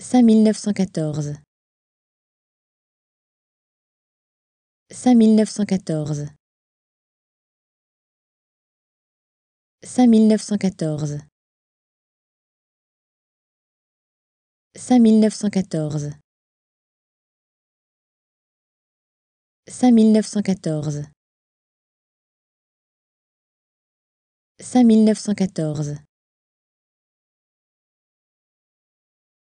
5914 5914 5914 5914 5914 5914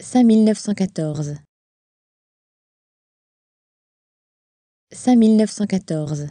cinq mille neuf cent quatorze cinq mille neuf cent quatorze